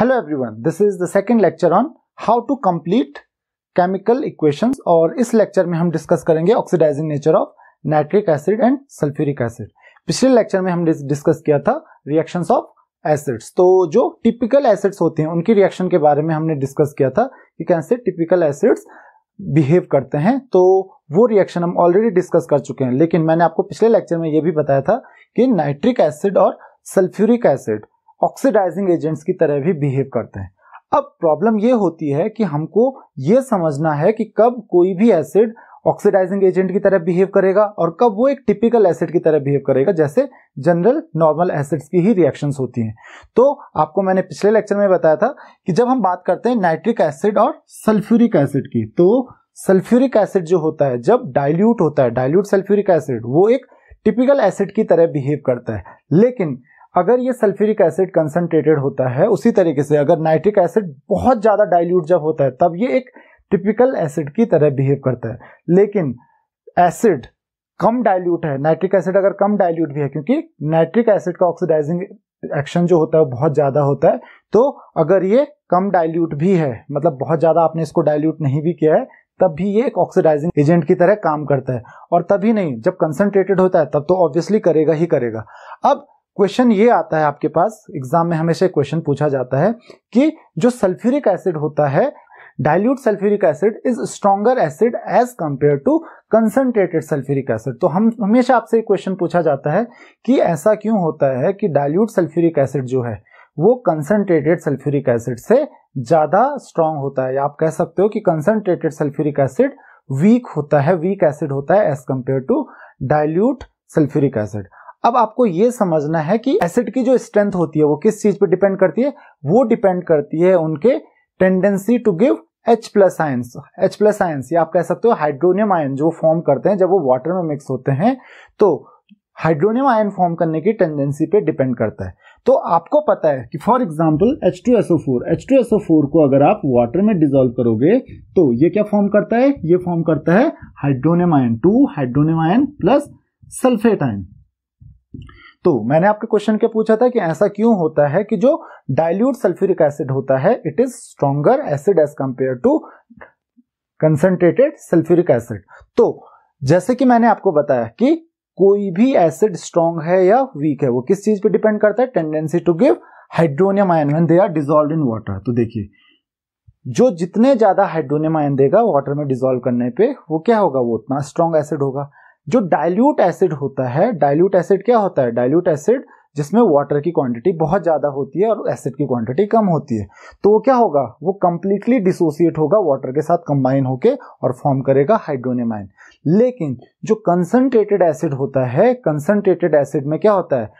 hello everyone this is the second lecture on how to complete chemical equations और इस lecture में हम discuss करेंगे oxidising nature of nitric acid and sulphuric acid पिछले lecture में हम डिस्कस किया था रिएक्शंस ऑफ एसिड्स तो जो टिपिकल एसिड्स होते हैं उनकी रिएक्शन के बारे में हमने डिस्कस किया था कि कैसे टिपिकल एसिड्स बिहेव करते हैं तो वो रिएक्शन हम ऑलरेडी डिस्कस कर चुके हैं लेकिन मैंने आपको पिछले लेक्चर में ये भी बताया था कि नाइट्रिक एसिड और सल्फ्यूरिक एसिड ऑक्सीडाइजिंग एजेंट्स की तरह भी बिहेव करते हैं अब प्रॉब्लम ये होती है कि हमको ये समझना है कि कब कोई भी एसिड ऑक्सीडाइजिंग एजेंट की तरह बिहेव करेगा और कब वो एक टिपिकल एसिड की तरह बिहेव करेगा जैसे जनरल नॉर्मल एसिड्स की ही रिएक्शंस होती हैं तो आपको मैंने पिछले लेक्चर में बताया था कि जब हम बात करते हैं नाइट्रिक एसिड और सल्फ्यूरिक एसिड की तो सल्फ्यूरिक एसिड जो होता है जब डाइल्यूट होता है डाइल्यूट सल्फ्यूरिक एसिड वो एक टिपिकल एसिड की तरह बिहेव करता है लेकिन अगर ये सल्फ्यूरिक एसिड कंसनट्रेटेड होता है उसी तरीके से अगर नाइट्रिक एसिड बहुत ज़्यादा डाइल्यूट जब होता है तब ये एक टिपिकल एसिड की तरह बिहेव करता है लेकिन एसिड कम डाइल्यूट है नाइट्रिक एसिड अगर कम डाइल्यूट भी है क्योंकि नाइट्रिक एसिड का ऑक्सीडाइजिंग एक्शन जो होता है बहुत ज़्यादा होता है तो अगर ये कम डाइल्यूट भी है मतलब बहुत ज़्यादा आपने इसको डाइल्यूट नहीं भी किया है तब भी ये एक ऑक्सीडाइजिंग एजेंट की तरह काम करता है और तभी नहीं जब कंसनट्रेटेड होता है तब तो ऑब्वियसली करेगा ही करेगा अब क्वेश्चन ये आता है आपके पास एग्जाम में हमेशा क्वेश्चन पूछा जाता है कि जो सल्फ्यूरिक एसिड होता है dilute sulphuric acid is stronger acid as compare to concentrated sulphuric acid तो हम हमेशा आपसे क्वेश्चन पूछा जाता है कि ऐसा क्यों होता है कि डायल्यूट सल्फ्यूरिक एसिड जो है वो कंसनट्रेटेड सल्फ्यूरिक एसिड से ज्यादा स्ट्रांग होता है आप कह सकते हो कि कंसनट्रेटेड सल्फ्यूरिक एसिड वीक होता है वीक एसिड होता है as compare to dilute sulphuric acid अब आपको ये समझना है कि एसिड की जो स्ट्रेंथ होती है वो किस चीज पे डिपेंड करती है वो डिपेंड करती है उनके tendency to give H plus ions H plus ions या आप कह सकते हो हाइड्रोनियम आयन जो फॉर्म करते हैं जब वो वाटर में मिक्स होते हैं तो हाइड्रोनियम आयन फॉर्म करने की टेंडेंसी पे डिपेंड करता है तो आपको पता है कि फॉर एग्जाम्पल H2SO4 H2SO4 को अगर आप वाटर में डिजोल्व करोगे तो ये क्या फॉर्म करता है ये फॉर्म करता है hydronium ion to hydronium ion plus sulphate ion तो मैंने आपके क्वेश्चन के पूछा था कि ऐसा क्यों होता है कि जो डाइल्यूट सल्फ्यूरिक एसिड होता है it is stronger acid as compare to concentrated sulphuric acid तो जैसे कि मैंने आपको बताया कि कोई भी एसिड स्ट्रॉन्ग है या वीक है वो किस चीज पे डिपेंड करता है tendency to give hydronium ion when they are dissolve in water तो देखिए जो जितने ज्यादा हाइड्रोनियम आयन देगा वाटर में डिजोल्व करने पे वो क्या होगा वो उतना स्ट्रॉन्ग एसिड होगा जो डाइल्यूट एसिड होता है डाइल्यूट एसिड क्या होता है डाइल्यूट एसिड जिसमें वाटर की क्वांटिटी बहुत ज़्यादा होती है और एसिड की क्वांटिटी कम होती है तो वो क्या होगा वो कंप्लीटली डिसोसिएट होगा वाटर के साथ कंबाइन होके और फॉर्म करेगा हाइड्रोनियम आयन लेकिन जो कंसनट्रेटेड एसिड होता है कंसनट्रेटेड एसिड में क्या होता है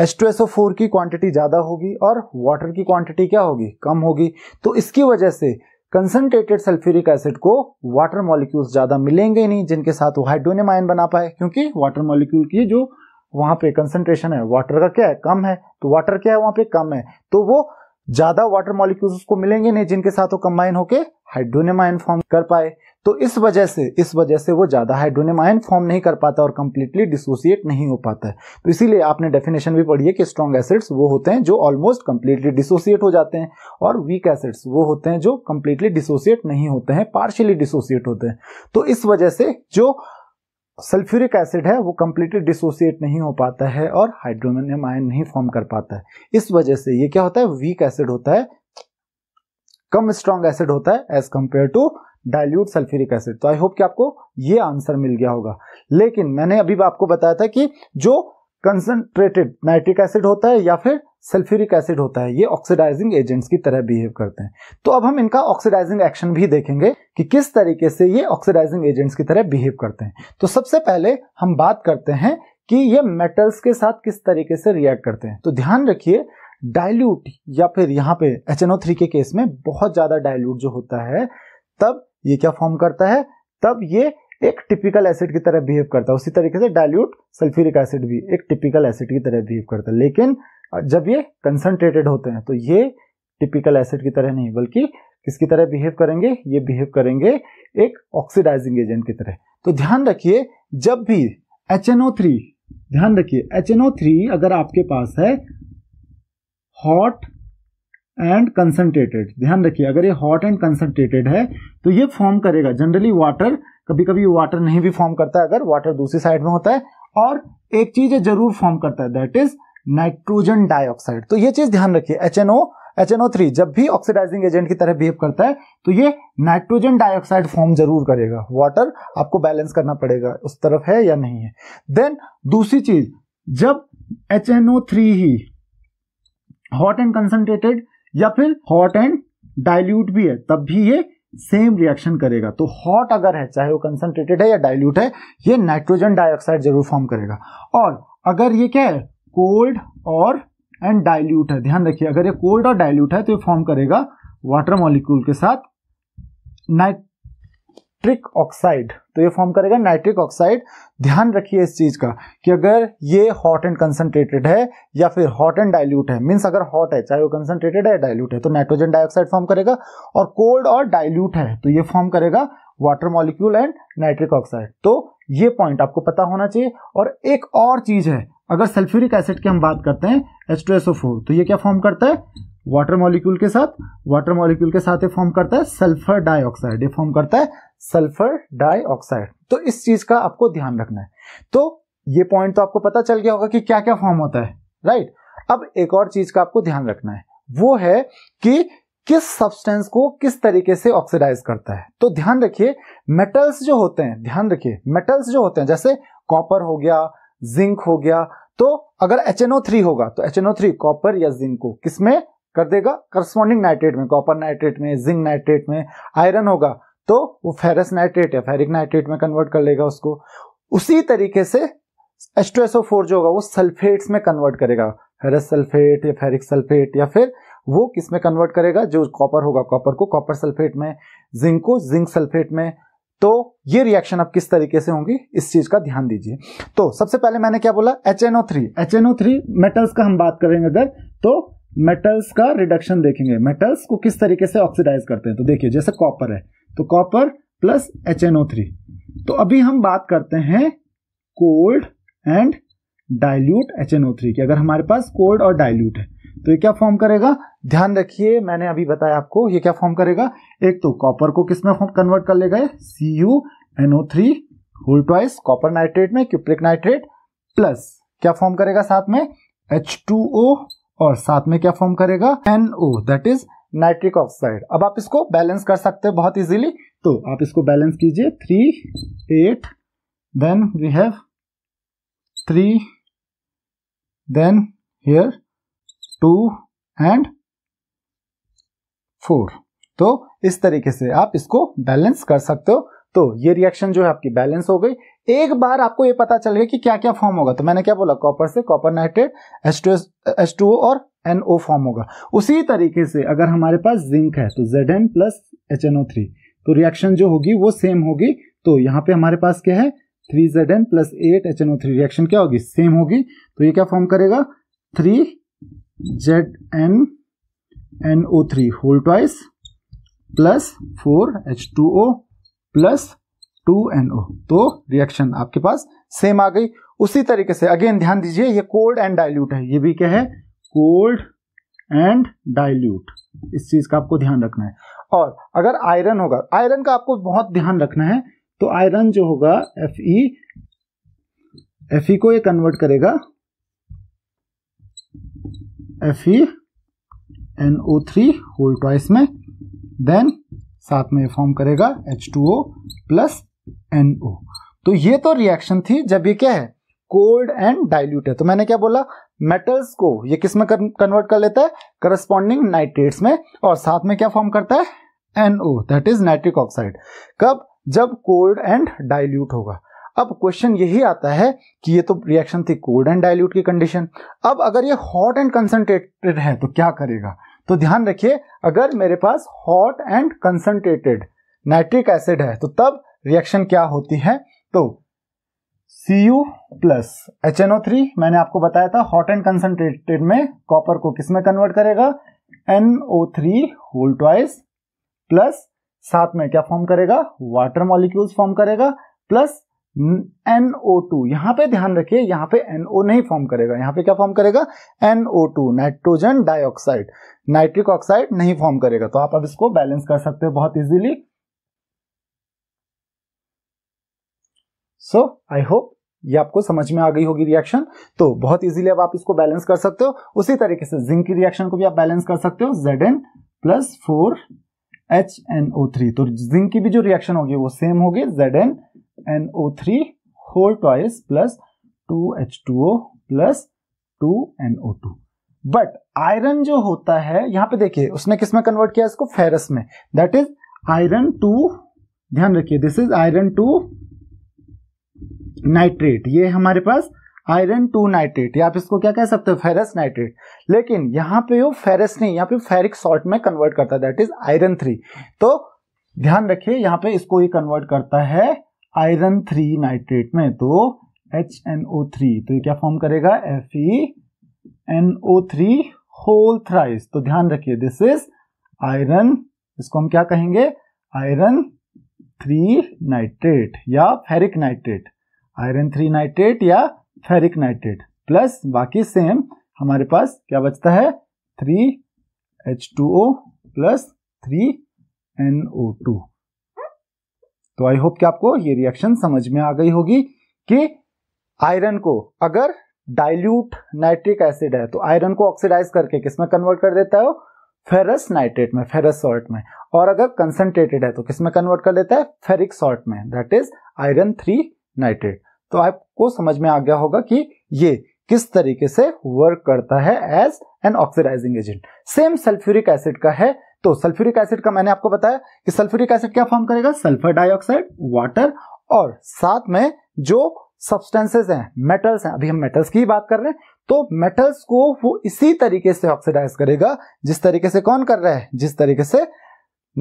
H2SO4 की क्वांटिटी ज़्यादा होगी और वाटर की क्वांटिटी क्या होगी कम होगी तो इसकी वजह से कंसनट्रेटेड सल्फ्यूरिक एसिड को वाटर मॉलिक्यूल्स ज़्यादा मिलेंगे नहीं जिनके साथ वो हाइड्रोनियम आयन बना पाए क्योंकि वाटर मॉलिक्यूल की जो वहां पे कंसनट्रेशन है वाटर का क्या है कम है तो वाटर क्या है वहां पे कम है तो वो ज़्यादा वाटर मॉलिक्यूल्स को मिलेंगे नहीं जिनके साथ वो कंबाइन होके हाइड्रोनियम आयन फॉर्म कर पाए तो इस वजह से इस वजह से वो ज़्यादा हाइड्रोनियम आयन फॉर्म नहीं कर पाता और कम्प्लीटली डिसोसिएट नहीं हो पाता है तो इसीलिए आपने डेफिनेशन भी पढ़ी है कि स्ट्रॉन्ग एसिड्स वो होते हैं जो ऑलमोस्ट कम्प्लीटली डिसोसिएट हो जाते हैं और वीक एसिड्स वो होते हैं जो कम्प्लीटली डिसोसिएट नहीं होते हैं पार्शियली डिसोसिएट होते हैं तो इस वजह से जो सल्फ्यूरिक एसिड है वो कम्प्लीटली डिसोसिएट नहीं हो पाता है और हाइड्रोनियम आयन नहीं फॉर्म कर पाता है इस वजह से ये क्या होता है वीक एसिड होता है कम स्ट्रॉन्ग एसिड होता है as compare to dilute sulphuric acid तो आई होप कि आपको ये आंसर मिल गया होगा लेकिन मैंने अभी आपको बताया था कि जो कंसनट्रेटेड नाइट्रिक एसिड होता है या फिर सल्फ्यूरिक एसिड होता है ये ऑक्सीडाइजिंग एजेंट्स की तरह बिहेव करते हैं तो अब हम इनका ऑक्सीडाइजिंग एक्शन भी देखेंगे कि किस तरीके से ये ऑक्सीडाइजिंग एजेंट्स की तरह बिहेव करते हैं तो सबसे पहले हम बात करते हैं कि ये मेटल्स के साथ किस तरीके से रिएक्ट करते हैं तो ध्यान रखिए डाइल्यूट या फिर यहाँ पे एच के केस में बहुत ज्यादा डायल्यूट जो होता है तब ये क्या फॉर्म करता है तब ये एक टिपिकल एसिड की तरह बिहेव करता है उसी तरीके से डाइल्यूट सल्फ्यूरिक एसिड भी एक टिपिकल एसिड की तरह बिहेव करता है लेकिन जब ये कंसनट्रेटेड होते हैं तो ये टिपिकल एसिड की तरह नहीं बल्कि किसकी तरह बिहेव करेंगे ये बिहेव करेंगे एक ऑक्सीडाइजिंग एजेंट की तरह तो ध्यान रखिए जब भी एच ध्यान रखिए एच अगर आपके पास है हॉट एंड कंसनट्रेटेड ध्यान रखिए अगर ये हॉट एंड कंसनट्रेटेड है तो ये फॉर्म करेगा जनरली वाटर कभी कभी वाटर नहीं भी फॉर्म करता है अगर वाटर दूसरी साइड में होता है और एक चीज जरूर फॉर्म करता है दैट इज नाइट्रोजन डाइऑक्साइड तो ये चीज ध्यान रखिए H N O H N O three जब भी ऑक्सीडाइजिंग एजेंट की तरह बिहेव करता है तो ये नाइट्रोजन डाइऑक्साइड फॉर्म जरूर करेगा वाटर आपको बैलेंस करना पड़ेगा उस तरफ है या नहीं है देन दूसरी चीज जब एच एन ओ थ्री ही हॉट एंड कंसनट्रेटेड या फिर हॉट एंड डाइल्यूट भी है तब भी ये सेम रिएक्शन करेगा तो हॉट अगर है चाहे वो कंसंट्रेटेड है या डाइल्यूट है ये नाइट्रोजन डाइऑक्साइड जरूर फॉर्म करेगा और अगर ये क्या है कोल्ड और एंड डाइल्यूट है ध्यान रखिए अगर ये कोल्ड और डाइल्यूट है तो ये फॉर्म करेगा वाटर मॉलिक्यूल के साथ नाइट नाइट्रिक ऑक्साइड तो ये फॉर्म करेगा नाइट्रिक ऑक्साइड ध्यान रखिए इस चीज का कि अगर ये हॉट एंड कंसनट्रेटेड है या फिर हॉट एंड डाइल्यूट है मीन्स अगर हॉट है चाहे वो कंसनट्रेटेड है डायल्यूट है तो नाइट्रोजन डाइऑक्साइड फॉर्म करेगा और कोल्ड और डायल्यूट है तो ये फॉर्म करेगा water molecule and nitric oxide तो ये पॉइंट आपको पता होना चाहिए और एक और चीज है अगर सल्फ्यूरिक एसिड की हम बात करते हैं एच तो ये क्या फॉर्म करता है वाटर मॉलिक्यूल के साथ वाटर मॉलिक्यूल के साथ ये फॉर्म करता है सल्फर डाइऑक्साइड ये फॉर्म करता है सल्फर डाइऑक्साइड तो इस चीज का आपको ध्यान रखना है तो ये पॉइंट तो आपको पता चल गया होगा कि क्या क्या फॉर्म होता है राइट अब एक और चीज का आपको ध्यान रखना है वो है कि किस सब्सटेंस को किस तरीके से ऑक्सीडाइज करता है तो ध्यान रखिए मेटल्स जो होते हैं ध्यान रखिए मेटल्स जो होते हैं जैसे कॉपर हो गया जिंक हो गया तो अगर HNO3 होगा तो HNO3 कॉपर या जिंक को किसमें कर देगा करस्पॉन्डिंग नाइट्रेट में कॉपर नाइट्रेट में जिंक नाइट्रेट में आयरन होगा तो वो फेरस नाइट्रेट या फेरिक नाइट्रेट में कन्वर्ट कर लेगा उसको उसी तरीके से H2SO4 जो होगा वो सल्फेट्स में कन्वर्ट करेगा फेरस सल्फेट या फेरिक सल्फेट या फिर वो किस में कन्वर्ट करेगा जो कॉपर होगा कॉपर को कॉपर सल्फेट में जिंक को जिंक सल्फेट में तो ये रिएक्शन अब किस तरीके से होंगी इस चीज का ध्यान दीजिए तो सबसे पहले मैंने क्या बोला H N three H N O three metals का हम बात करेंगे अगर तो मेटल्स का रिडक्शन देखेंगे मेटल्स को किस तरीके से ऑक्सीडाइज करते हैं तो देखिए जैसे कॉपर है तो कॉपर प्लस एच तो अभी हम बात करते हैं कोल्ड एंड डाइल्यूट एच की अगर हमारे पास कोल्ड और डाइल्यूट है तो ये क्या फॉर्म करेगा ध्यान रखिए मैंने अभी बताया आपको ये क्या फॉर्म करेगा एक तो कॉपर को किस में कन्वर्ट कर लेगा C U N O three whole copper nitrate में क्यूप्रिक नाइट्रेट प्लस क्या फॉर्म करेगा साथ में एच टू ओ और साथ में क्या फॉर्म करेगा N O that is nitric oxide अब आप इसको बैलेंस कर सकते हो बहुत इजीली तो आप इसको बैलेंस कीजिए three eight then we have three then here two and four तो इस तरीके से आप इसको बैलेंस कर सकते हो तो ये रिएक्शन जो है आपकी बैलेंस हो गई एक बार आपको ये पता चल गया कि क्या क्या फॉर्म होगा तो मैंने क्या बोला कॉपर से कॉपर नाइट्रेट एच टू और एनओ फॉर्म होगा उसी तरीके से अगर हमारे पास जिंक है तो Z N plus H N O three तो रिएक्शन जो होगी वो सेम होगी तो यहाँ पे हमारे पास क्या है three Z N plus eight H N O three reaction क्या होगी सेम होगी तो ये क्या फॉर्म करेगा three Z N N O three whole twice plus four H two O plus two N O तो रिएक्शन आपके पास सेम आ गई उसी तरीके से अगेन ध्यान दीजिए ये कोल्ड एंड डाइल्यूट है ये भी क्या है कोल्ड एंड डाइल्यूट इस चीज का आपको ध्यान रखना है और अगर आयरन होगा आयरन का आपको बहुत ध्यान रखना है तो आयरन जो होगा एफ ई एफ ई को ये कन्वर्ट करेगा F E N O three whole twice में देन साथ में फॉर्म करेगा H two O plus NO तो ये तो रिएक्शन थी जब ये क्या है कोल्ड एंड डाइल्यूट है तो मैंने क्या बोला मेटल्स को ये किस में कन्वर्ट कर लेता है करस्पॉन्डिंग नाइट्रेट्स में और साथ में क्या फॉर्म करता है NO that is nitric oxide कब जब कोल्ड एंड डाइल्यूट होगा अब क्वेश्चन यही आता है कि ये तो रिएक्शन थी कोल्ड एंड डाइल्यूट की कंडीशन अब अगर ये हॉट एंड कंसनट्रेटेड है तो क्या करेगा तो ध्यान रखिए अगर मेरे पास hot and concentrated nitric acid है तो तब रिएक्शन क्या होती है तो C U plus H N O three मैंने आपको बताया था हॉट एंड कंसनट्रेटेड में कॉपर को किसमें कन्वर्ट करेगा N O three whole twice plus साथ में क्या फॉर्म करेगा वाटर मॉलिक्यूल्स फॉर्म करेगा प्लस NO2 यहां पे ध्यान रखिए यहां पे NO नहीं फॉर्म करेगा यहां पे क्या फॉर्म करेगा NO2 nitrogen dioxide nitric oxide नहीं फॉर्म करेगा तो आप अब इसको बैलेंस कर सकते हो बहुत इजीली सो आई होप ये आपको समझ में आ गई होगी रिएक्शन तो बहुत इजीली अब आप इसको बैलेंस कर सकते हो उसी तरीके से जिंक की रिएक्शन को भी आप बैलेंस कर सकते हो Z N plus four H N O three तो जिंक की भी जो रिएक्शन होगी वो सेम होगी Z N N O three whole twice plus two H two O plus two N O two but iron जो होता है यहां पे देखिए उसने किसमें कन्वर्ट किया इसको फेरस में दैट इज आयरन टू ध्यान रखिए this is iron two nitrate ये हमारे पास आयरन टू नाइट्रेट या आप इसको क्या कह सकते हो फेरस नाइट्रेट लेकिन यहाँ पे वो फेरस नहीं यहाँ पे फेरिक सॉल्ट में कन्वर्ट करता है दैट इज आयरन थ्री तो ध्यान रखिए यहाँ पे इसको ये कन्वर्ट करता है आयरन थ्री नाइट्रेट में तो एच एन ओ थ्री तो ये क्या फॉर्म करेगा F E N O three whole thrice तो ध्यान रखिए दिस इज आयरन इसको हम क्या कहेंगे आयरन थ्री नाइट्रेट या ferric nitrate iron three nitrate या फेरिक नाइट्रेट प्लस बाकी सेम हमारे पास क्या बचता है three H two O plus three N O two तो आई होप कि आपको ये रिएक्शन समझ में आ गई होगी कि आयरन को अगर डाइल्यूट नाइट्रिक एसिड है तो आयरन को ऑक्सीडाइज करके किसमें कन्वर्ट कर देता है फेरस नाइट्रेट में फेरस सॉल्ट में और अगर कंसंट्रेटेड है तो किसमें कन्वर्ट कर देता है फेरिक सॉल्ट में that is iron three nitrate तो आपको समझ में आ गया होगा कि ये किस तरीके से वर्क करता है as an oxidising agent same sulphuric acid का है तो सल्फ्यूरिक एसिड का मैंने आपको बताया कि सल्फ्यूरिक एसिड क्या फॉर्म करेगा सल्फर डाइऑक्साइड वाटर और साथ में जो सब्सटेंसेस हैं मेटल्स हैं अभी हम मेटल्स की बात कर रहे हैं तो मेटल्स को वो इसी तरीके से ऑक्सीडाइज करेगा जिस तरीके से कौन कर रहा है जिस तरीके से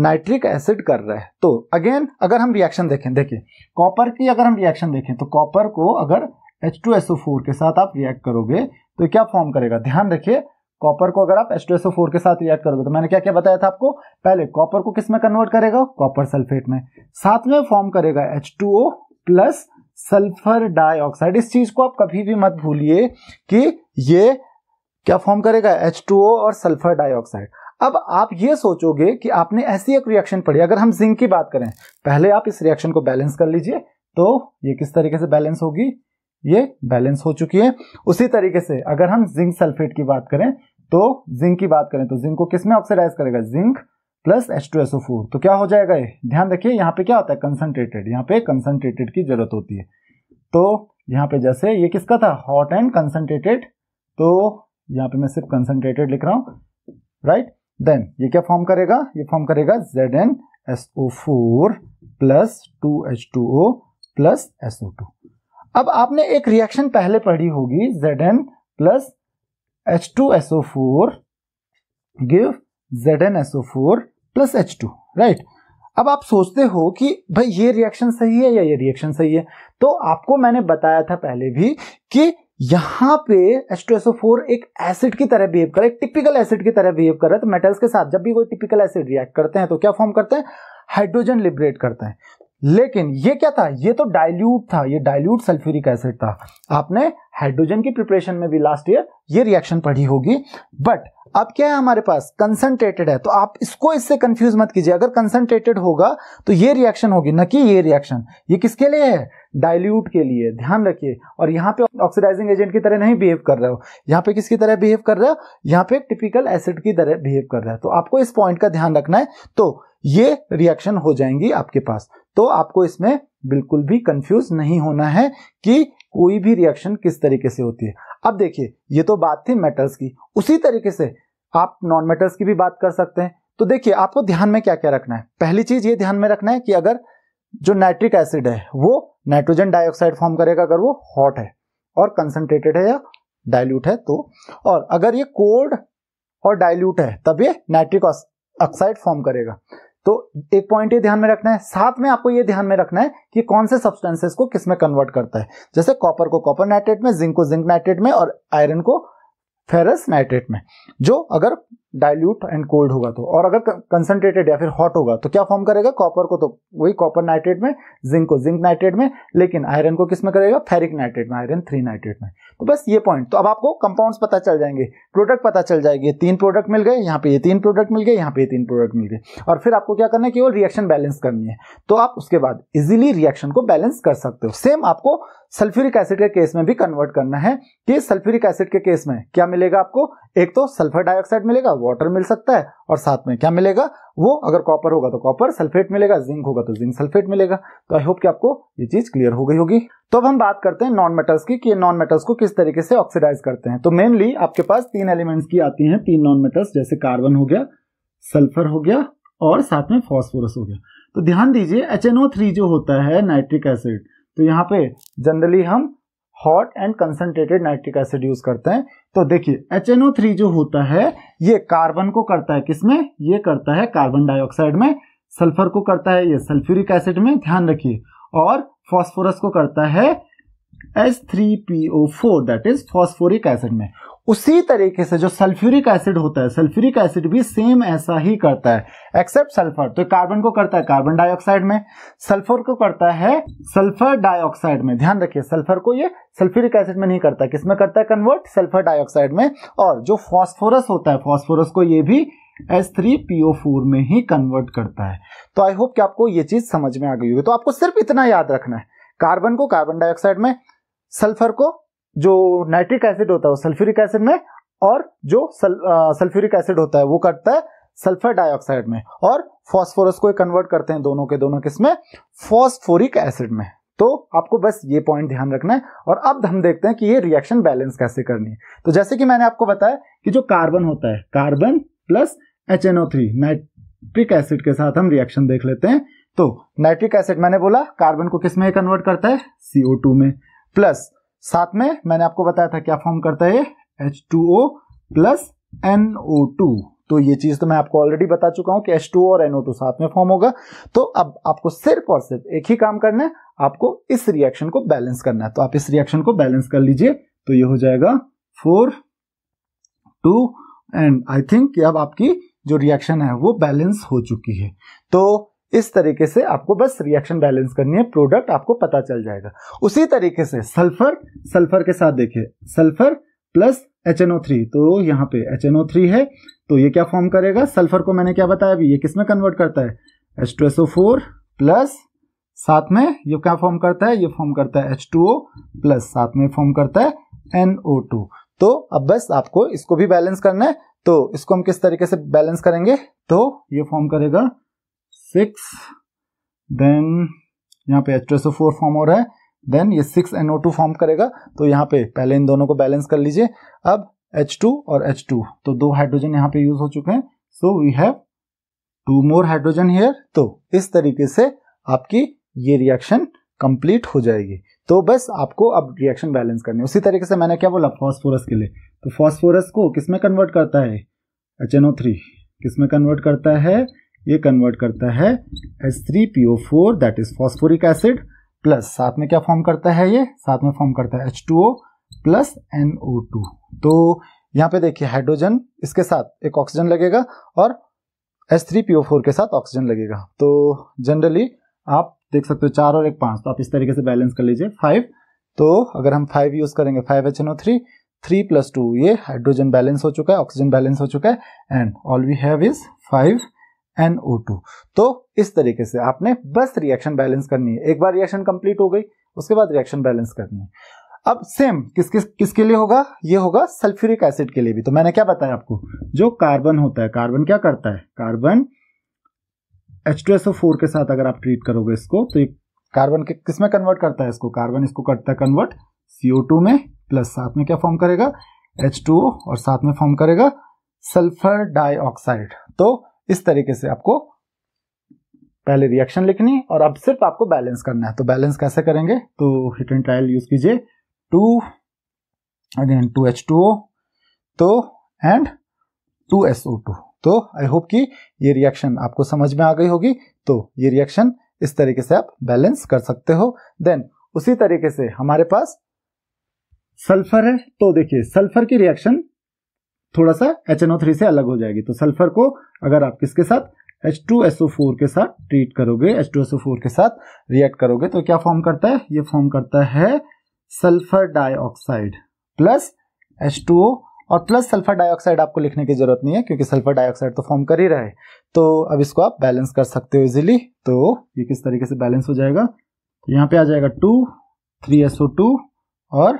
नाइट्रिक एसिड कर रहा है तो अगेन अगर हम रिएक्शन देखें देखिए कॉपर की अगर हम रिएक्शन देखें तो कॉपर को अगर H2SO4 के साथ आप रिएक्ट करोगे तो क्या फॉर्म करेगा ध्यान रखिए कॉपर को अगर आप H2SO4 के साथ रिएक्ट करोगे तो मैंने क्या क्या बताया था आपको पहले कॉपर को किस में कन्वर्ट करेगा कॉपर सल्फेट में साथ में फॉर्म करेगा ओ प्लस सल्फर डाइऑक्साइड इस चीज को आप कभी भी मत भूलिए कि ये क्या फॉर्म करेगा H2O और सल्फर डाइऑक्साइड अब आप ये सोचोगे कि आपने ऐसी एक रिएक्शन पढ़ी अगर हम जिंक की बात करें पहले आप इस रिएक्शन को बैलेंस कर लीजिए तो ये किस तरीके से बैलेंस होगी ये बैलेंस हो चुकी है उसी तरीके से अगर हम जिंक सल्फेट की बात करें तो जिंक की बात करें तो जिंक को किसमें ऑक्सीडाइज करेगा zinc plus H two SO four तो क्या हो जाएगा ये ध्यान रखिए यहाँ पे क्या होता है कंसनट्रेटेड यहाँ पे कंसनट्रेटेड की जरूरत होती है तो यहाँ पे जैसे ये किसका था हॉट एंड कंसनट्रेटेड तो यहाँ पे मैं सिर्फ कंसनट्रेटेड लिख रहा हूँ राइट देन ये क्या फॉर्म करेगा ये फॉर्म करेगा Z N S O four plus two H two O plus S O two अब आपने एक रिएक्शन पहले पढ़ी होगी Z N plus H two S O four give Z N S O four plus H two right अब आप सोचते हो कि भाई ये रिएक्शन सही है या ये रिएक्शन सही है तो आपको मैंने बताया था पहले भी कि यहां पे H2SO4 एक एसिड की तरह बिहेव कर रहा है टिपिकल एसिड की तरह बिहेव कर रहा है तो मेटल्स के साथ जब भी कोई टिपिकल एसिड रिएक्ट करते हैं तो क्या फॉर्म करते हैं हाइड्रोजन लिबरेट करता है लेकिन ये क्या था ये तो डाइल्यूट था ये डाइल्यूट सल्फ्यूरिक एसिड था आपने हाइड्रोजन की प्रिपरेशन में भी लास्ट ईयर ये रिएक्शन पढ़ी होगी बट अब क्या है हमारे पास कंसंट्रेटेड है तो आप इसको इससे कंफ्यूज मत कीजिए अगर कंसंट्रेटेड होगा तो ये रिएक्शन होगी न कि ये रिएक्शन ये किसके लिए है डाइल्यूट के लिए ध्यान रखिए और यहाँ पे ऑक्सीडाइजिंग एजेंट की तरह नहीं बिहेव कर रहे हो यहाँ पे किसकी तरह बिहेव कर रहे हो यहाँ पे टिपिकल एसिड की तरह बिहेव कर रहा है तो आपको इस पॉइंट का ध्यान रखना है तो ये रिएक्शन हो जाएंगी आपके पास तो आपको इसमें बिल्कुल भी कंफ्यूज नहीं होना है कि कोई भी रिएक्शन किस तरीके से होती है अब देखिए ये तो बात थी मेटल्स की उसी तरीके से आप नॉन मेटल्स की भी बात कर सकते हैं तो देखिए आपको ध्यान में क्या क्या रखना है पहली चीज ये ध्यान में रखना है कि अगर जो नाइट्रिक एसिड है वो नाइट्रोजन डाइऑक्साइड फॉर्म करेगा अगर वो हॉट है और कंसनट्रेटेड है या डायल्यूट है तो और अगर ये कोल्ड और डायल्यूट है तब ये नाइट्रिक ऑक्साइड फॉर्म करेगा तो एक पॉइंट ये ध्यान में रखना है साथ में आपको ये ध्यान में रखना है कि कौन से सब्सटेंसेस को किस में कन्वर्ट करता है जैसे कॉपर को कॉपर नाइट्रेट में जिंक को जिंक नाइट्रेट में और आयरन को फेरस नाइट्रेट में जो अगर डाइल्यूट एंड कोल्ड होगा तो और अगर कंसनट्रेटेड या फिर हॉट होगा तो क्या फॉर्म करेगा कॉपर को तो वही कॉपर नाइट्रेट में जिंक को जिंक नाइट्रेट में लेकिन आयरन को किस में करेगा फेरिक नाइट्रेट में आयरन थ्री नाइट्रेट में तो बस ये पॉइंट तो अब आपको कंपाउंड्स पता चल जाएंगे प्रोडक्ट पता चल जाएगी तीन प्रोडक्ट मिल गए यहाँ पे ये तीन प्रोडक्ट मिल गए यहाँ पे ये तीन प्रोडक्ट मिल गए और फिर आपको क्या करना है केवल रिएक्शन बैलेंस करनी है तो आप उसके बाद इजिली रिएक्शन को बैलेंस कर सकते हो सेम आपको सल्फ्यूरिक एसिड के केस में भी कन्वर्ट करना है कि सल्फ्यूरिक एसिड के केस में क्या मिलेगा आपको एक तो सल्फर डाइऑक्साइड मिलेगा वाटर मिल सकता है और साथ में क्या मिलेगा वो अगर कॉपर होगा तो कॉपर सल्फेट मिलेगा जिंक होगा तो जिंक सल्फेट मिलेगा तो आई होप कि आपको ये चीज क्लियर हो गई होगी तो अब हम बात करते हैं नॉन मेटल्स की कि ये नॉन मेटल्स को किस तरीके से ऑक्सीडाइज करते हैं तो मेनली आपके पास तीन एलिमेंट्स की आती है तीन नॉन मेटल्स जैसे कार्बन हो गया सल्फर हो गया और साथ में फॉस्फोरस हो गया तो ध्यान दीजिए एच जो होता है नाइट्रिक एसिड तो यहाँ पे जनरली हम hot and concentrated nitric acid use करते हैं तो देखिए एच थ्री जो होता है ये कार्बन को करता है किसमें ये करता है कार्बन डाइऑक्साइड में सल्फर को करता है ये सल्फ्यूरिक एसिड में ध्यान रखिए और फॉस्फोरस को करता है S three P O four that is phosphoric acid में उसी तरीके से जो सल्फ्यूरिक एसिड होता है सल्फ्यूरिक एसिड भी सेम ऐसा ही करता है एक्सेप्ट सल्फर तो कार्बन को करता है कार्बन डाइऑक्साइड में सल्फर को करता है सल्फर डाइऑक्साइड में ध्यान रखिए सल्फर को ये सल्फ्यूरिक एसिड में नहीं करता किसमें करता है कन्वर्ट सल्फर डाइऑक्साइड में और जो फॉस्फोरस होता है फॉस्फोरस को ये भी एस में ही कन्वर्ट करता है तो आई होप कि आपको ये चीज समझ में आ गई होगी तो आपको सिर्फ इतना याद रखना है कार्बन को कार्बन डाइऑक्साइड में सल्फर को जो नाइट्रिक एसिड होता है वो सल्फ्यूरिक एसिड में और जो सल, सल्फ्यूरिक एसिड होता है वो कटता है सल्फर डाइऑक्साइड में और फॉस्फोरस को कन्वर्ट करते हैं दोनों के दोनों किसमें फॉस्फोरिक एसिड में तो आपको बस ये पॉइंट ध्यान रखना है और अब हम देखते हैं कि ये रिएक्शन बैलेंस कैसे करनी है तो जैसे कि मैंने आपको बताया कि जो कार्बन होता है carbon plus H N O three nitric acid के साथ हम रिएक्शन देख लेते हैं तो नाइट्रिक एसिड मैंने बोला कार्बन को किसमें कन्वर्ट करता है सीओ टू में प्लस साथ में मैंने आपको बताया था क्या फॉर्म करता है H two O plus N O two तो ये चीज तो मैं आपको ऑलरेडी बता चुका हूं कि एच टू और एनओ टू साथ में फॉर्म होगा तो अब आपको सिर्फ और सिर्फ एक ही काम करना है आपको इस रिएक्शन को बैलेंस करना है तो आप इस रिएक्शन को बैलेंस कर लीजिए तो ये हो जाएगा four two and I think अब आपकी जो रिएक्शन है वो बैलेंस हो चुकी है तो इस तरीके से आपको बस रिएक्शन बैलेंस करनी है प्रोडक्ट आपको पता चल जाएगा उसी तरीके से सल्फर सल्फर के साथ देखिए सल्फर प्लस एच तो यहाँ पे एच है तो ये क्या फॉर्म करेगा सल्फर को मैंने क्या बताया अभी ये किस में कन्वर्ट करता है एच प्लस साथ में ये क्या फॉर्म करता है ये फॉर्म करता है एच प्लस साथ में फॉर्म करता है एनओ तो अब बस आपको इसको भी बैलेंस करना है तो इसको हम किस तरीके से बैलेंस करेंगे तो ये फॉर्म करेगा सिक्स देन यहाँ पे एच फोर फॉर्म हो रहा है देन ये सिक्स एनओ टू फॉर्म करेगा तो यहाँ पे पहले इन दोनों को बैलेंस कर लीजिए अब एच टू और एच टू तो दो हाइड्रोजन यहाँ पे यूज हो चुके हैं so we have two more hydrogen here तो इस तरीके से आपकी ये रिएक्शन कंप्लीट हो जाएगी तो बस आपको अब रिएक्शन बैलेंस करनी है उसी तरीके से मैंने क्या बोला फॉस्फोरस के लिए तो फॉस्फोरस को किसमें कन्वर्ट करता है एच एन ओ थ्री किस में कन्वर्ट करता है ये कन्वर्ट करता है S three P O four that is phosphoric acid plus साथ में क्या फॉर्म करता है ये साथ में फॉर्म करता है H two O plus N O two तो यहाँ पे देखिए हाइड्रोजन इसके साथ एक ऑक्सीजन लगेगा और S three P O four के साथ ऑक्सीजन लगेगा तो जनरली आप देख सकते हो चार और एक पाँच तो आप इस तरीके से बैलेंस कर लीजिए फाइव तो अगर हम फाइव यूज़ करेंगे five H N O three three plus two ये हाइड्रोजन बैलेंस हो चुका है ऑक्सीजन बैलेंस हो चुका है and all we have is five NO2 तो इस तरीके से आपने बस रिएक्शन बैलेंस करनी है एक बार रिएक्शन कंप्लीट हो गई उसके बाद रिएक्शन बैलेंस करनी है अब सेम किस किस किसके लिए होगा ये होगा सल्फ्यूरिक एसिड के लिए भी तो मैंने क्या बताया आपको जो कार्बन होता है कार्बन क्या करता है कार्बन H2SO4 के साथ अगर आप ट्रीट करोगे इसको तो ये कार्बन के किस में कन्वर्ट करता है इसको कार्बन इसको करता है कन्वर्ट CO2 में प्लस साथ में क्या फॉर्म करेगा H2O और साथ में फॉर्म करेगा सल्फर डाइऑक्साइड तो इस तरीके से आपको पहले रिएक्शन लिखनी और अब सिर्फ आपको बैलेंस करना है तो बैलेंस कैसे करेंगे तो हिट एंड ट्रायल यूज कीजिए two again two H two O तो and two S O two तो आई होप कि ये रिएक्शन आपको समझ में आ गई होगी तो ये रिएक्शन इस तरीके से आप बैलेंस कर सकते हो देन उसी तरीके से हमारे पास सल्फर है तो देखिए सल्फर की रिएक्शन थोड़ा सा एच से अलग हो जाएगी तो सल्फर को अगर आप किसके साथ H2SO4 के साथ ट्रीट करोगे H2SO4 के साथ रिएक्ट करोगे तो क्या फॉर्म करता है ये फॉर्म करता है सल्फर डाइऑक्साइड प्लस H2O और प्लस सल्फर डाइऑक्साइड आपको लिखने की जरूरत नहीं है क्योंकि सल्फर डाइऑक्साइड तो फॉर्म कर ही रहा है तो अब इसको आप बैलेंस कर सकते हो इजिली तो ये किस तरीके से बैलेंस हो जाएगा तो यहाँ पे आ जाएगा two three S O two और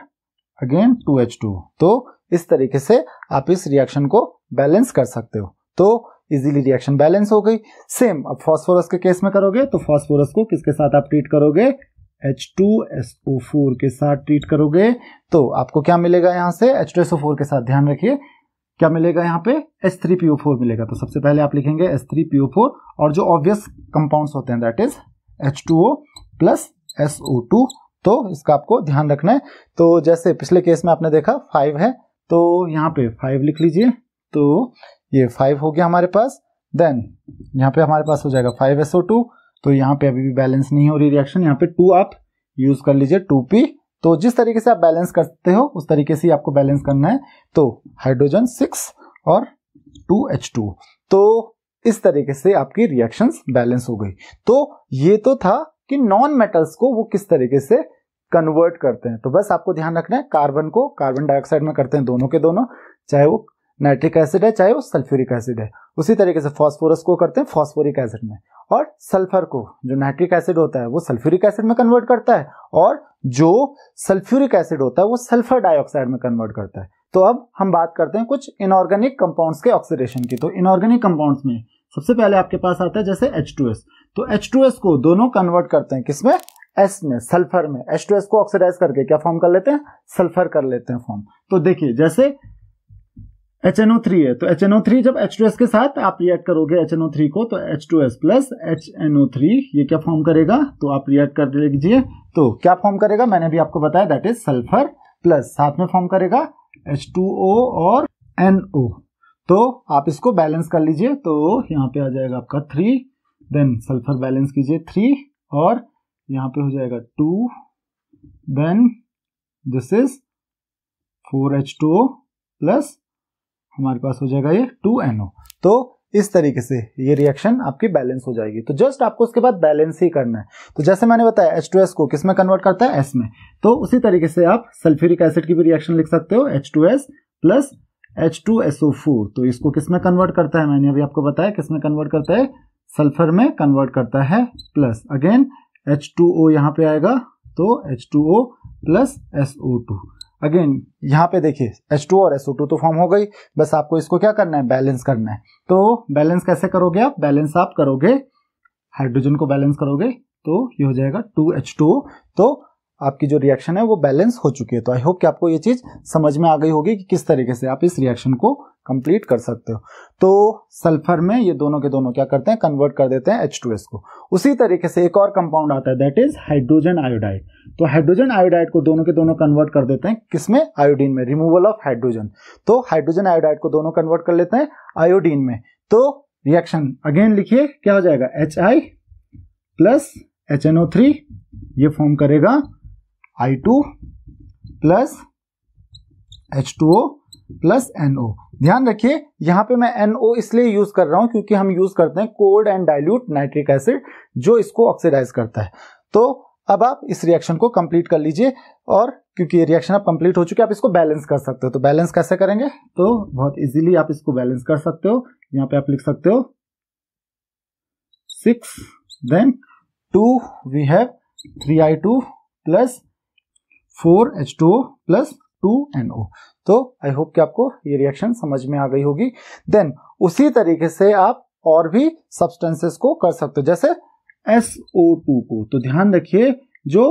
अगेन टू एच टू तो इस तरीके से आप इस रिएक्शन को बैलेंस कर सकते हो तो इजीली रिएक्शन बैलेंस हो गई सेम अब फास्फोरस के केस में करोगे तो फास्फोरस को किसके साथ आप ट्रीट करोगे H2SO4 के साथ ट्रीट करोगे तो आपको क्या मिलेगा यहाँ से H2SO4 के साथ ध्यान रखिए क्या मिलेगा यहाँ पे H3PO4 मिलेगा तो सबसे पहले आप लिखेंगे H3PO4 और जो ऑब्वियस कंपाउंड्स होते हैं that is H2O plus SO2 तो इसका आपको ध्यान रखना है तो जैसे पिछले केस में आपने देखा फाइव है तो यहाँ पे फाइव लिख लीजिए तो ये फाइव हो गया हमारे पास देन यहाँ पे हमारे पास हो जाएगा फाइव एस टू तो यहाँ पे अभी भी बैलेंस नहीं हो रही रिएक्शन यहाँ पे टू आप यूज कर लीजिए टू पी तो जिस तरीके से आप बैलेंस करते हो उस तरीके से आपको बैलेंस करना है तो हाइड्रोजन सिक्स और टू एच टू तो इस तरीके से आपकी रिएक्शन बैलेंस हो गई तो ये तो था कि नॉन मेटल्स को वो किस तरीके से कन्वर्ट करते हैं तो बस आपको ध्यान रखना है कार्बन को कार्बन डाइऑक्साइड में करते हैं दोनों के दोनों चाहे वो नाइट्रिक एसिड है चाहे वो सल्फ्यूरिक एसिड है उसी तरीके से फॉस्फोरस को करते हैं फॉस्फोरिक एसिड में और सल्फर को जो नाइट्रिक एसिड होता है वो सल्फ्यूरिक एसिड में कन्वर्ट करता है और जो सल्फ्यूरिक एसिड होता है वो सल्फर डाइऑक्साइड में कन्वर्ट करता है तो अब हम बात करते हैं कुछ इनऑर्गेनिक कंपाउंड्स के ऑक्सीडेशन की तो इनऑर्गेनिक कंपाउंड्स में सबसे पहले आपके पास आता है जैसे H2S तो H2S को दोनों कन्वर्ट करते हैं किसमें एस में सल्फर में एस टू एस को ऑक्सीडाइज करके क्या फॉर्म कर लेते हैं सल्फर कर लेते हैं फॉर्म तो देखिए जैसे एच एन ओ थ्री है तो एच एन ओ थ्री जब एच टू एस के साथ आप रिएक्ट करोगे एच एन ओ थ्री को तो H two S plus H N O three ये क्या फॉर्म करेगा तो आप रिएक्ट कर लीजिए तो क्या फॉर्म करेगा मैंने भी आपको बताया दैट इज सल्फर प्लस साथ में फॉर्म करेगा एच टू ओ और एन ओ तो आप इसको बैलेंस कर लीजिए तो यहाँ पे आ जाएगा आपका थ्री देन सल्फर बैलेंस कीजिए थ्री और यहाँ पे हो जाएगा two then this is four H two O plus हमारे पास हो जाएगा ये टू एन ओ तो इस तरीके से ये रिएक्शन आपकी बैलेंस हो जाएगी तो जस्ट आपको उसके बाद बैलेंस ही करना है तो जैसे मैंने बताया एच टू एस को किस में कन्वर्ट करता है एस में तो उसी तरीके से आप सल्फ्यूरिक एसिड की भी रिएक्शन लिख सकते हो H two S plus H two S O four तो इसको किस में कन्वर्ट करता है मैंने अभी आपको बताया किस में कन्वर्ट करता है सल्फर में कन्वर्ट करता है plus again H two O यहाँ पे आएगा तो H two O plus S O two again यहाँ पे देखिए टू और टू तो फॉर्म हो गई बस आपको इसको क्या करना है बैलेंस करना है तो बैलेंस कैसे करोगे आप बैलेंस आप करोगे हाइड्रोजन को बैलेंस करोगे तो ये हो जाएगा टू एच टू तो आपकी जो रिएक्शन है वो बैलेंस हो चुकी है तो आई होप कि आपको ये चीज़ समझ में आ गई होगी कि किस तरीके से आप इस रिएक्शन को कंप्लीट कर सकते हो तो सल्फर में ये दोनों के दोनों क्या करते हैं कन्वर्ट कर देते हैं H2S को उसी तरीके से एक और कंपाउंड आता है दैट इज हाइड्रोजन आयोडाइड तो हाइड्रोजन आयोडाइड को दोनों के दोनों कन्वर्ट कर देते हैं किसमें आयोडीन में रिमूवल ऑफ हाइड्रोजन तो हाइड्रोजन आयोडाइड को दोनों कन्वर्ट कर लेते हैं आयोडीन में तो रिएक्शन अगेन लिखिए क्या हो जाएगा H I plus H N O three ये फॉर्म करेगा I two plus H two O plus N O ध्यान रखिए यहां पे मैं एन ओ इसलिए यूज कर रहा हूं क्योंकि हम यूज करते हैं cold and dilute nitric acid जो इसको ऑक्सीडाइज करता है तो अब आप इस रिएक्शन को कंप्लीट कर लीजिए और क्योंकि ये रिएक्शन अब कंप्लीट हो चुके हैं आप इसको बैलेंस कर सकते हो तो बैलेंस कैसे करेंगे तो बहुत इजीली आप इसको बैलेंस कर सकते हो यहाँ पे आप लिख सकते हो six then two we have three I two plus four H two O plus two N O तो आई होप कि आपको ये रिएक्शन समझ में आ गई होगी देन उसी तरीके से आप और भी सब्सटेंसेस को कर सकते हो जैसे SO2 को तो ध्यान रखिए जो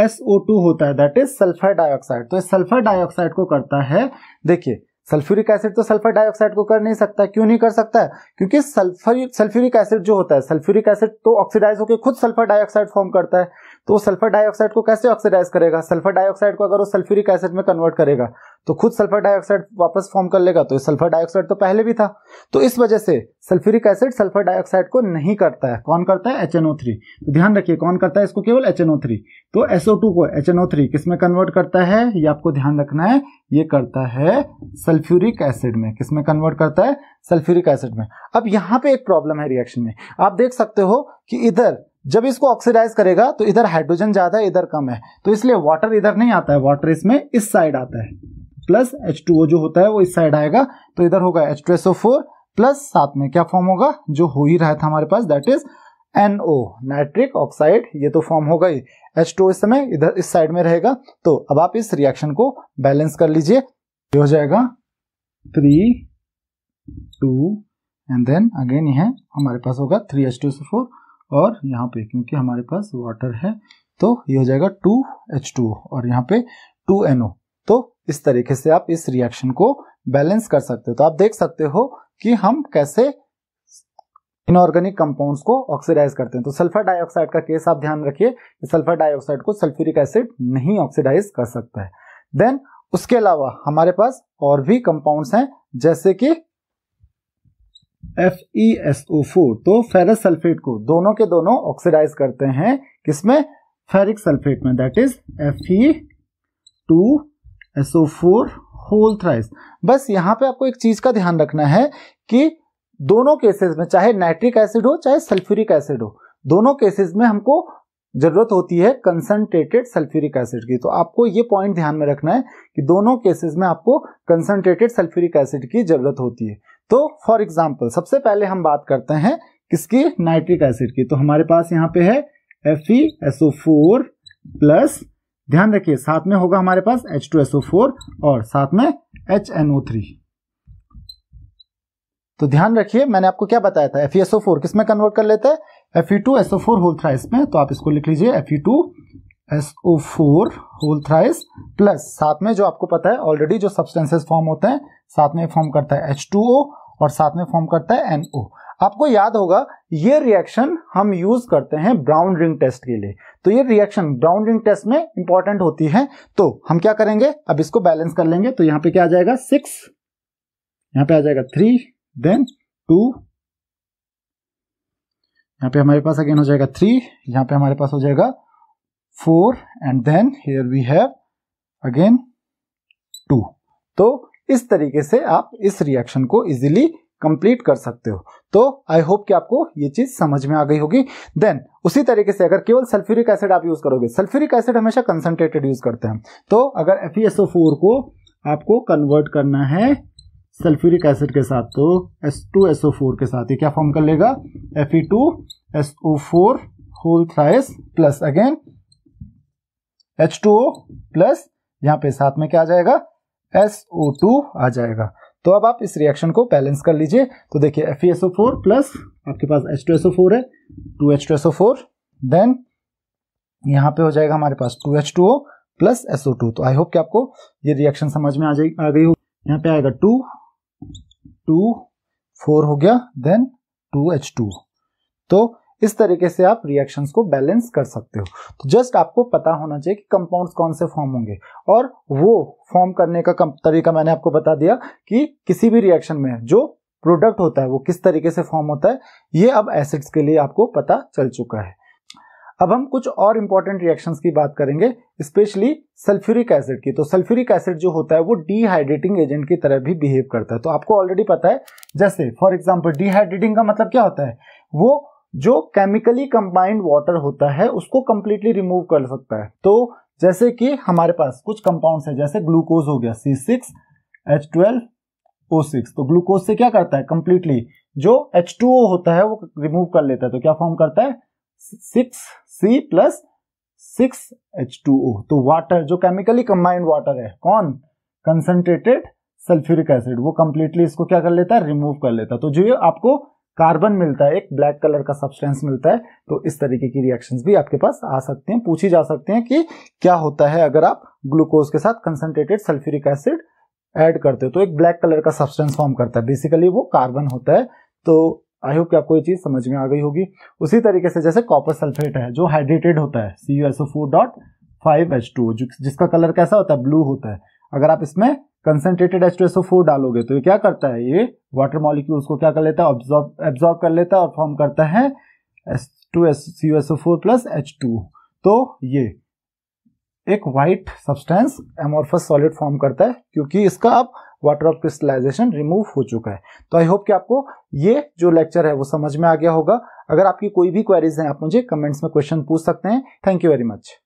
SO2 होता है दैट इज सल्फर डाइऑक्साइड तो इस सल्फर डाइऑक्साइड को करता है देखिए सल्फ्यूरिक एसिड तो सल्फर डाइऑक्साइड को कर नहीं सकता क्यों नहीं कर सकता है क्योंकि सल्फर सल्फ्यूरिक एसिड जो होता है सल्फ्यूरिक एसिड तो ऑक्सीडाइज होकर खुद सल्फर डाइऑक्साइड फॉर्म करता है तो सल्फर डाइऑक्साइड को कैसे ऑक्सीडाइज करेगा सल्फर डाइऑक्साइड को अगर वो सल्फ्यूरिक एसिड में कन्वर्ट करेगा तो खुद सल्फर डाइऑक्साइड वापस फॉर्म कर लेगा तो ये सल्फर डाइऑक्साइड तो पहले भी था तो इस वजह से सल्फ्यूरिक एसिड सल्फर डाइऑक्साइड को नहीं करता है कौन करता है एच तो ध्यान रखिए कौन करता है इसको केवल एच तो SO2 को एच किस में कन्वर्ट करता है ये आपको ध्यान रखना है ये करता है सल्फ्यूरिक एसिड में किसमें कन्वर्ट करता है सल्फ्यूरिक एसिड में अब यहाँ पे एक प्रॉब्लम है रिएक्शन में आप देख सकते हो कि इधर जब इसको ऑक्सीडाइज करेगा तो इधर हाइड्रोजन ज्यादा है इधर कम है तो इसलिए वाटर इधर नहीं आता है वाटर इसमें इस साइड आता है प्लस एच जो होता है वो इस साइड आएगा तो इधर होगा एच टू प्लस साथ में क्या फॉर्म होगा जो हो ही रहा था हमारे पास that is NO nitric oxide ये तो फॉर्म होगा ही H2 इस समय इधर इस साइड में रहेगा तो अब आप इस रिएक्शन को बैलेंस कर लीजिए हो जाएगा three two and then again यह हमारे पास होगा थ्री एच टू फोर और यहाँ पे क्योंकि हमारे पास वाटर है तो ये हो जाएगा टू एच टू और यहाँ पे टू एनओ तो इस तरीके से आप इस रिएक्शन को बैलेंस कर सकते हो तो आप देख सकते हो कि हम कैसे इनऑर्गेनिक कंपाउंड्स को ऑक्सीडाइज करते हैं तो सल्फर डाइऑक्साइड का केस आप ध्यान रखिए सल्फर डाइऑक्साइड को सल्फ्यूरिक एसिड नहीं ऑक्सीडाइज कर सकता है देन उसके अलावा हमारे पास और भी कंपाउंड्स हैं जैसे कि F E S O four तो फेरस सल्फेट को दोनों के दोनों ऑक्सीडाइज करते हैं किसमें फेरिक सल्फेट में that is F E two SO4 whole thrice बस यहाँ पे आपको एक चीज का ध्यान रखना है कि दोनों केसेस में चाहे नाइट्रिक एसिड हो चाहे सल्फ्यूरिक एसिड हो दोनों केसेस में हमको जरूरत होती है कंसनट्रेटेड सल्फ्यूरिक एसिड की तो आपको ये पॉइंट ध्यान में रखना है कि दोनों केसेस में आपको कंसनट्रेटेड सल्फ्यूरिक एसिड की जरूरत होती है तो फॉर एग्जाम्पल सबसे पहले हम बात करते हैं किसकी नाइट्रिक एसिड की तो हमारे पास यहाँ पे है F E SO four plus ध्यान रखिए साथ में होगा हमारे पास H2SO4 और साथ में HNO3 तो ध्यान रखिए मैंने आपको क्या बताया था FeSO4 फोर किसमें कन्वर्ट कर लेते हैं F E two four whole thrice में तो आप इसको लिख लीजिए F E two four whole thrice plus साथ में जो आपको पता है ऑलरेडी जो सब्सटेंसेस फॉर्म होते हैं साथ में फॉर्म करता है एच टू ओ और साथ में फॉर्म करता है एनओ आपको याद होगा ये रिएक्शन हम यूज करते हैं ब्राउन रिंग टेस्ट के लिए तो ये रिएक्शन ब्राउन रिंग टेस्ट में इंपॉर्टेंट होती है तो हम क्या करेंगे अब इसको बैलेंस कर लेंगे तो यहां पे क्या आ जाएगा सिक्स यहां पे आ जाएगा थ्री देन टू यहाँ पे हमारे पास अगेन हो जाएगा थ्री यहाँ पे हमारे पास हो जाएगा four and then here we have again two तो इस तरीके से आप इस रिएक्शन को इजीली कंप्लीट कर सकते हो तो आई होप कि आपको ये चीज समझ में आ गई होगी देन उसी तरीके से अगर केवल सल्फ्यूरिक एसिड आप यूज करोगे सल्फ्यूरिक एसिड हमेशा कंसनट्रेटेड यूज करते हैं तो अगर एफ को आपको कन्वर्ट करना है सल्फ्यूरिक एसिड के साथ तो एस टू फोर के साथ ये क्या फॉर्म कर लेगा F E two S O four whole thrice plus again H two O plus यहाँ पे साथ में क्या आ जाएगा टू आ जाएगा तो अब आप इस रिएक्शन को बैलेंस कर लीजिए तो देखिए एफ प्लस e आपके पास एच है टू एच देन यहाँ पे हो जाएगा हमारे पास two H two O plus SO two तो आई होप कि आपको ये रिएक्शन समझ में आ जाए आ गई हो यहाँ पे आएगा टू टू फोर हो गया देन टू एच टू तो इस तरीके से आप रिएक्शंस को बैलेंस कर सकते हो तो जस्ट आपको पता होना चाहिए कि कंपाउंड्स कौन से फॉर्म होंगे और वो फॉर्म करने का तरीका मैंने आपको बता दिया कि किसी भी रिएक्शन में जो प्रोडक्ट होता है वो किस तरीके से फॉर्म होता है ये अब एसिड्स के लिए आपको पता चल चुका है अब हम कुछ और इंपॉर्टेंट रिएक्शंस की बात करेंगे स्पेशली सल्फ्यूरिक एसिड की तो सल्फ्यूरिक एसिड जो होता है वो डिहाइड्रेटिंग एजेंट की तरह भी बिहेव करता है तो आपको ऑलरेडी पता है जैसे फॉर एग्जाम्पल डिहाइड्रेटिंग का मतलब क्या होता है वो जो केमिकली कंबाइंड वाटर होता है उसको कंप्लीटली रिमूव कर सकता है तो जैसे कि हमारे पास कुछ कंपाउंड्स है जैसे ग्लूकोज हो गया C six H twelve O six तो ग्लूकोज से क्या करता है कंप्लीटली जो एच टू ओ होता है वो रिमूव कर लेता है तो क्या फॉर्म करता है six C plus six H two O तो वाटर जो केमिकली कंबाइंड वाटर है कौन कंसनट्रेटेड सल्फ्यूरिक एसिड वो कंप्लीटली इसको क्या कर लेता है रिमूव कर लेता है तो जो ये आपको कार्बन मिलता है एक ब्लैक कलर का सब्सटेंस मिलता है तो इस तरीके की रिएक्शंस भी आपके पास आ सकते हैं पूछी जा सकते हैं कि क्या होता है अगर आप ग्लूकोज के साथ कंसनट्रेटेड सल्फ्यूरिक एसिड ऐड करते हो तो एक ब्लैक कलर का सब्सटेंस फॉर्म करता है बेसिकली वो कार्बन होता है तो आई होप कि आपको ये चीज समझ में आ गई होगी उसी तरीके से जैसे कॉपर सल्फेट है जो हाइड्रेटेड होता है C U S O four dot five H two जिसका कलर कैसा होता है ब्लू होता है अगर आप इसमें कंसनट्रेटेड फोर डालोगे तो ये क्या करता है ये वाटर मॉलिक्यूल्स को क्या कर लेता है एब्जॉर्ब कर लेता है और फॉर्म करता है S two S C S O four plus H two तो ये एक white substance amorphous solid form करता है क्योंकि इसका अब वाटर ऑफ क्रिस्टलाइजेशन रिमूव हो चुका है तो आई होप कि आपको ये जो लेक्चर है वो समझ में आ गया होगा अगर आपकी कोई भी क्वेरीज हैं आप मुझे कमेंट्स में क्वेश्चन पूछ सकते हैं थैंक यू वेरी मच